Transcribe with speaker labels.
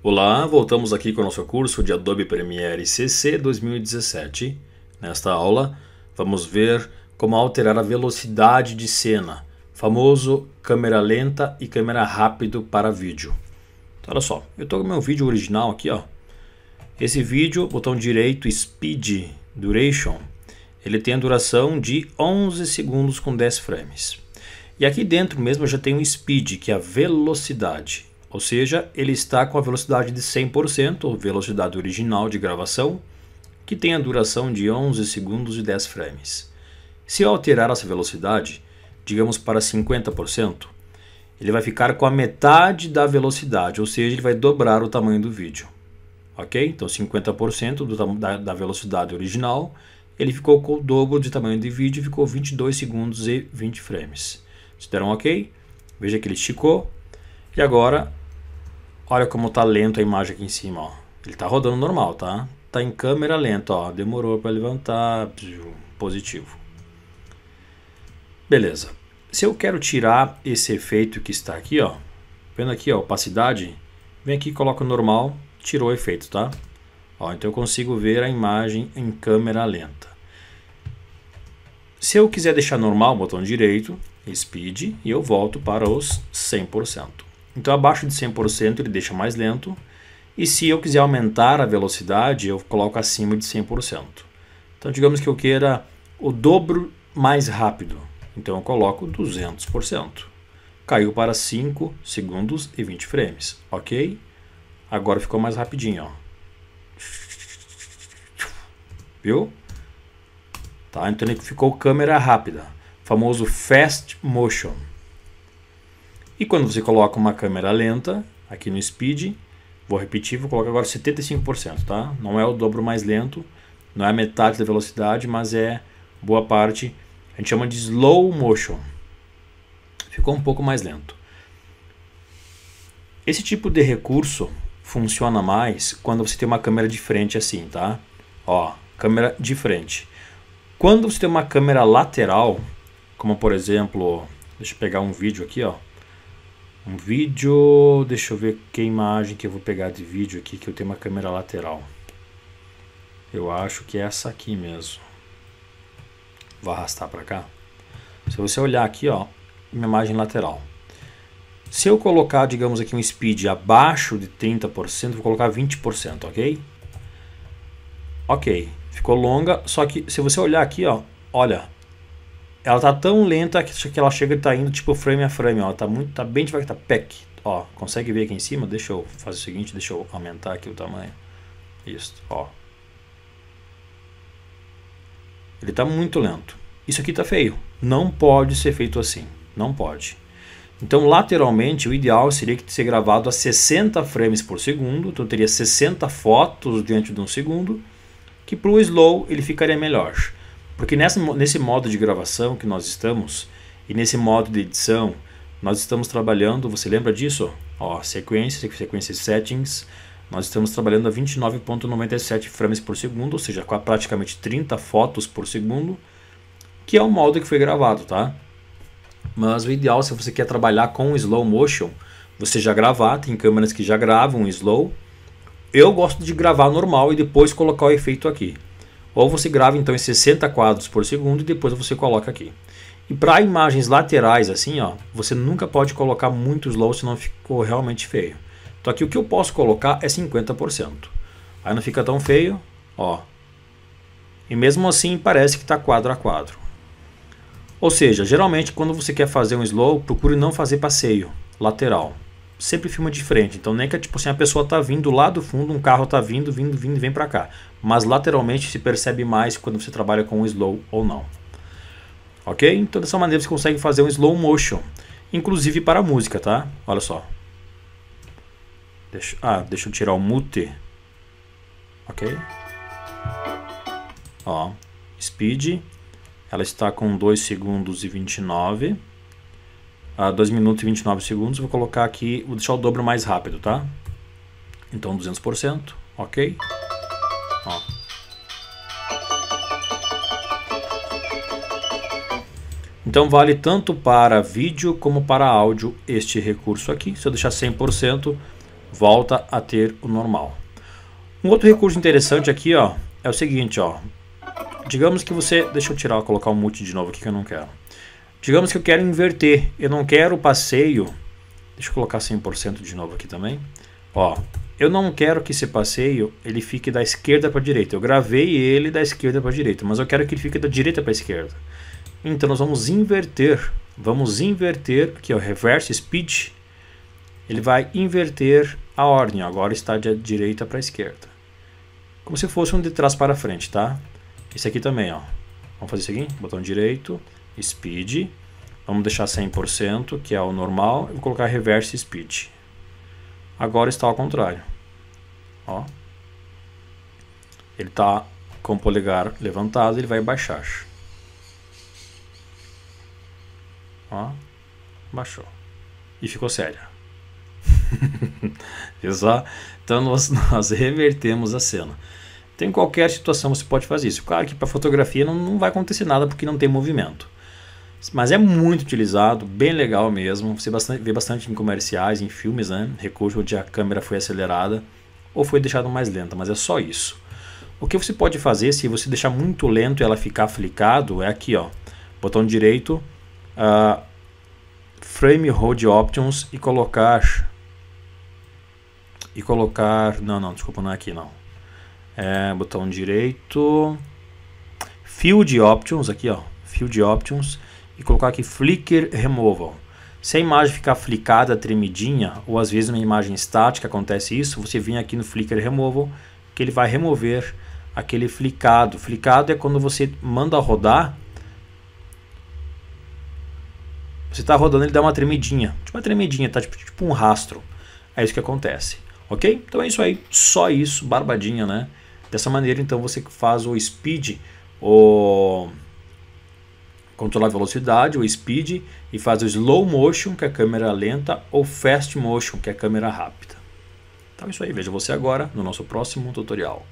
Speaker 1: Olá, voltamos aqui com o nosso curso de Adobe Premiere CC 2017. Nesta aula, vamos ver como alterar a velocidade de cena, famoso câmera lenta e câmera rápido para vídeo. Então, olha só, eu estou com o meu vídeo original aqui, ó. Esse vídeo, botão direito, Speed Duration, ele tem a duração de 11 segundos com 10 frames. E aqui dentro mesmo eu já tenho o Speed, que é a velocidade. Ou seja, ele está com a velocidade de 100%, velocidade original de gravação, que tem a duração de 11 segundos e 10 frames. Se eu alterar essa velocidade, digamos para 50%, ele vai ficar com a metade da velocidade, ou seja, ele vai dobrar o tamanho do vídeo. Ok? Então 50% do, da, da velocidade original, ele ficou com o dobro de tamanho de vídeo, ficou 22 segundos e 20 frames. Se deram ok? Veja que ele esticou. E agora Olha como tá lento a imagem aqui em cima, ó. Ele tá rodando normal, tá? Tá em câmera lenta, ó. Demorou para levantar, positivo. Beleza. Se eu quero tirar esse efeito que está aqui, ó. Vendo aqui, ó, opacidade. Vem aqui, coloca normal, tirou o efeito, tá? Ó, então eu consigo ver a imagem em câmera lenta. Se eu quiser deixar normal, botão direito, speed, e eu volto para os 100%. Então abaixo de 100% ele deixa mais lento. E se eu quiser aumentar a velocidade, eu coloco acima de 100%. Então digamos que eu queira o dobro mais rápido. Então eu coloco 200%. Caiu para 5 segundos e 20 frames, ok? Agora ficou mais rapidinho, ó. Viu? Tá, então ele ficou câmera rápida, famoso fast motion. E quando você coloca uma câmera lenta, aqui no speed, vou repetir, vou colocar agora 75%, tá? Não é o dobro mais lento, não é a metade da velocidade, mas é boa parte, a gente chama de slow motion. Ficou um pouco mais lento. Esse tipo de recurso funciona mais quando você tem uma câmera de frente assim, tá? Ó, câmera de frente. Quando você tem uma câmera lateral, como por exemplo, deixa eu pegar um vídeo aqui, ó um vídeo. Deixa eu ver que imagem que eu vou pegar de vídeo aqui, que eu tenho uma câmera lateral. Eu acho que é essa aqui mesmo. Vou arrastar para cá. Se você olhar aqui, ó, minha imagem lateral. Se eu colocar, digamos aqui, um speed abaixo de 30%, vou colocar 20%, ok? Ok, ficou longa, só que se você olhar aqui, ó, olha, ela tá tão lenta que ela chega e tá indo tipo frame a frame, ó. Tá muito, tá bem devagar, tá pack. Ó, consegue ver aqui em cima? Deixa eu fazer o seguinte, deixa eu aumentar aqui o tamanho. Isso, ó. Ele tá muito lento. Isso aqui tá feio. Não pode ser feito assim. Não pode. Então, lateralmente, o ideal seria que ser gravado a 60 frames por segundo. Então, teria 60 fotos diante de um segundo. Que para o slow ele ficaria melhor. Porque nessa, nesse modo de gravação que nós estamos e nesse modo de edição, nós estamos trabalhando, você lembra disso? Ó, sequência, sequência settings, nós estamos trabalhando a 29.97 frames por segundo, ou seja, com praticamente 30 fotos por segundo, que é o modo que foi gravado, tá? Mas o ideal, se você quer trabalhar com slow motion, você já gravar, tem câmeras que já gravam slow. Eu gosto de gravar normal e depois colocar o efeito aqui. Ou você grava então em 60 quadros por segundo e depois você coloca aqui. E para imagens laterais assim, ó, você nunca pode colocar muito slow senão ficou realmente feio. Então aqui o que eu posso colocar é 50%. Aí não fica tão feio, ó. E mesmo assim parece que está quadro a quadro. Ou seja, geralmente quando você quer fazer um slow, procure não fazer passeio lateral sempre filma de frente. Então nem que tipo assim, a pessoa tá vindo lá do fundo, um carro tá vindo, vindo, vindo, vem para cá. Mas lateralmente se percebe mais quando você trabalha com slow ou não. Ok? Então dessa maneira você consegue fazer um slow motion, inclusive para a música, tá? Olha só. Deixa, ah, deixa eu tirar o mute. Ok? Ó, speed. Ela está com 2 segundos e 29. A 2 minutos e 29 segundos, vou colocar aqui, vou deixar o dobro mais rápido, tá? Então 200%, ok? Ó. Então vale tanto para vídeo como para áudio este recurso aqui. Se eu deixar 100%, volta a ter o normal. Um outro recurso interessante aqui, ó, é o seguinte, ó. Digamos que você, deixa eu tirar, colocar o um mute de novo aqui que eu não quero. Digamos que eu quero inverter, eu não quero o passeio. Deixa eu colocar 100% de novo aqui também. Ó, eu não quero que esse passeio ele fique da esquerda para a direita. Eu gravei ele da esquerda para a direita, mas eu quero que ele fique da direita para a esquerda. Então nós vamos inverter. Vamos inverter, aqui é o reverse speed. Ele vai inverter a ordem. Agora está de direita para a esquerda. Como se fosse um de trás para frente, tá? Esse aqui também, ó. Vamos fazer isso aqui, botão direito speed. Vamos deixar 100%, que é o normal, e vou colocar reverse speed. Agora está ao contrário. Ó. Ele está com o polegar levantado, ele vai baixar. Ó. Baixou. E ficou sério. só? Então nós, nós revertemos a cena. Tem então, qualquer situação você pode fazer isso. Claro que para fotografia não, não vai acontecer nada porque não tem movimento. Mas é muito utilizado, bem legal mesmo. Você bastante, vê bastante em comerciais, em filmes, né? Recurso onde a câmera foi acelerada ou foi deixada mais lenta, mas é só isso. O que você pode fazer se você deixar muito lento e ela ficar aflicado é aqui, ó, botão direito, uh, Frame Hold Options e colocar e colocar, não, não, desculpa, não é aqui não. É, botão direito, Field Options aqui, ó, Field Options e colocar aqui Flicker Removal. Se a imagem ficar flicada, tremidinha, ou às vezes uma imagem estática acontece isso, você vem aqui no Flicker Removal, que ele vai remover aquele flicado. Flicado é quando você manda rodar, você está rodando, ele dá uma tremidinha, tipo uma tremidinha, tá tipo, tipo um rastro. É isso que acontece, ok? Então é isso aí, só isso, barbadinha, né? Dessa maneira, então, você faz o speed, o controlar a velocidade, o speed, e faz o slow motion, que é a câmera lenta, ou fast motion, que é a câmera rápida. Então é isso aí, veja você agora no nosso próximo tutorial.